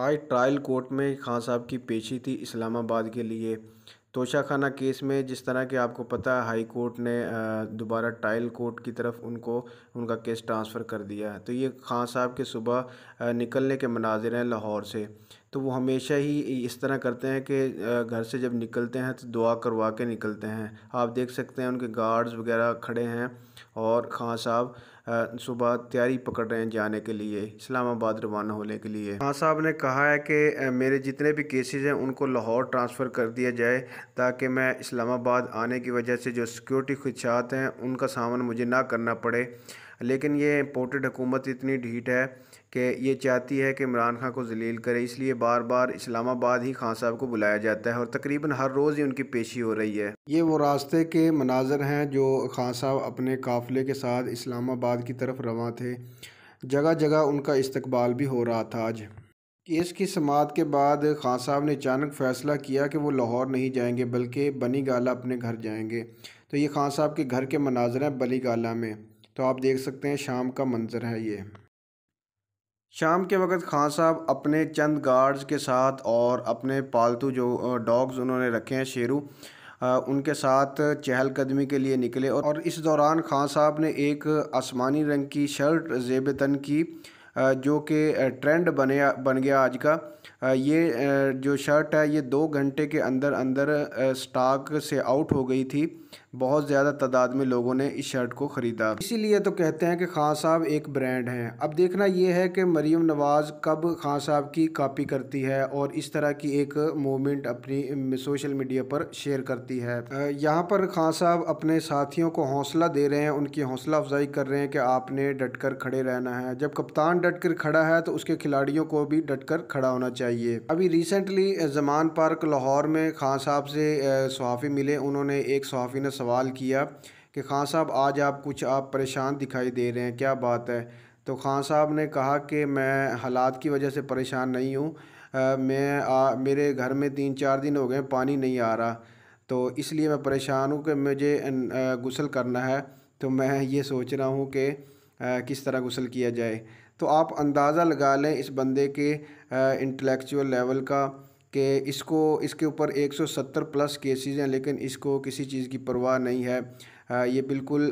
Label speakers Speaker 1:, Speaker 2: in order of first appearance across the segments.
Speaker 1: आज trial court में खान साहब की पेशी थी इस्लामाबाद के लिए तोशाखाना केस में जिस तरह के आपको पता है हाई कोर्ट ने दोबारा ट्रायल कोर्ट की तरफ उनको उनका केस ट्रांसफ़र कर दिया है तो ये खान साहब के सुबह निकलने के मनाजिर हैं लाहौर से तो वो हमेशा ही इस तरह करते हैं कि घर से जब निकलते हैं तो दुआ करवा के निकलते हैं आप देख सकते हैं उनके गार्ड्स वगैरह खड़े हैं और खां साहब सुबह तैयारी पकड़ रहे हैं जाने के लिए इस्लामाबाद रवाना होने के लिए खान साहब ने कहा है कि मेरे जितने भी केसेस हैं उनको लाहौर ट्रांसफ़र कर दिया जाए ताकि मैं इस्लामाबाद आने की वजह से जो सिक्योरिटी खदशात हैं उनका सामना मुझे ना करना पड़े लेकिन ये इम्पोर्टेड हुकूमत इतनी ढीठ है कि ये चाहती है कि इमरान खान को जलील करे इसलिए बार बार इस्लामाबाद ही खान साहब को बुलाया जाता है और तकरीबन हर रोज़ ही उनकी पेशी हो रही है ये वो रास्ते के मनाजर हैं जो खान साहब अपने काफ़िले के साथ इस्लामाबाद की तरफ रवा थे जगह जगह उनका इस्तकबाल भी हो रहा था आज केस की समात के बाद खान साहब ने अचानक फैसला किया कि वो लाहौर नहीं जाएंगे बल्कि बनी गाला अपने घर जाएंगे तो ये खान साहब के घर के मनाजर हैं बली गाला में तो आप देख सकते हैं शाम का मंजर है ये शाम के वक्त खान साहब अपने चंद गार्ड्स के साथ और अपने पालतू जो डॉग्स उन्होंने रखे हैं शेरू उनके साथ चहलकदमी के लिए निकले और इस दौरान खान साहब ने एक आसमानी रंग की शर्ट जेब तन की जो कि ट्रेंड बने बन गया आज का ये जो शर्ट है ये दो घंटे के अंदर अंदर स्टॉक से आउट हो गई थी बहुत ज़्यादा तादाद में लोगों ने इस शर्ट को ख़रीदा इसीलिए तो कहते हैं कि खान साहब एक ब्रांड हैं अब देखना यह है कि मरीम नवाज़ कब खान साहब की कापी करती है और इस तरह की एक मोमेंट अपनी सोशल मीडिया पर शेयर करती है यहाँ पर खान साहब अपने साथियों को हौसला दे रहे हैं उनकी हौसला अफजाई कर रहे हैं कि आपने डट कर खड़े रहना है जब कप्तान डट कर खड़ा है तो उसके खिलाड़ियों को भी डट कर खड़ा होना चाहिए अभी रिसेंटली जमान पार्क लाहौर में खान साहब से सहाफ़ी मिले उन्होंने एक सहाफ़ी ने ने सवाल किया कि खान साहब आज आप कुछ आप परेशान दिखाई दे रहे हैं क्या बात है तो खान साहब ने कहा कि मैं हालात की वजह से परेशान नहीं हूँ मैं आ, मेरे घर में तीन चार दिन हो गए पानी नहीं आ रहा तो इसलिए मैं परेशान हूँ कि मुझे गुसल करना है तो मैं ये सोच रहा हूँ कि किस तरह गुसल किया जाए तो आप अंदाज़ा लगा लें इस बंदे के इंटेलेक्चुअल लेवल का कि इसको इसके ऊपर 170 प्लस केसेस हैं लेकिन इसको किसी चीज़ की परवाह नहीं है ये बिल्कुल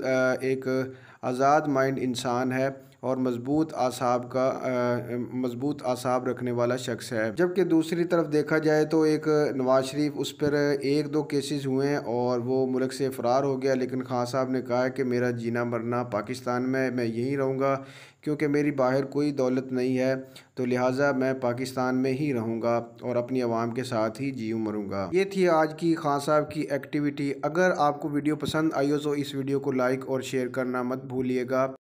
Speaker 1: एक आज़ाद माइंड इंसान है और मजबूत आसाब का मजबूत आसाब रखने वाला शख्स है जबकि दूसरी तरफ देखा जाए तो एक नवाज शरीफ उस पर एक दो केसेस हुए हैं और वो मुल्क से फ़रार हो गया लेकिन खान साहब ने कहा कि मेरा जीना मरना पाकिस्तान में मैं यहीं रहूँगा क्योंकि मेरी बाहर कोई दौलत नहीं है तो लिहाजा मैं पाकिस्तान में ही रहूँगा और अपनी आवाम के साथ ही जी मरूँगा ये थी आज की खान साहब की एक्टिविटी अगर आपको वीडियो पसंद आई हो तो इस वीडियो को लाइक और शेयर करना मत भूलिएगा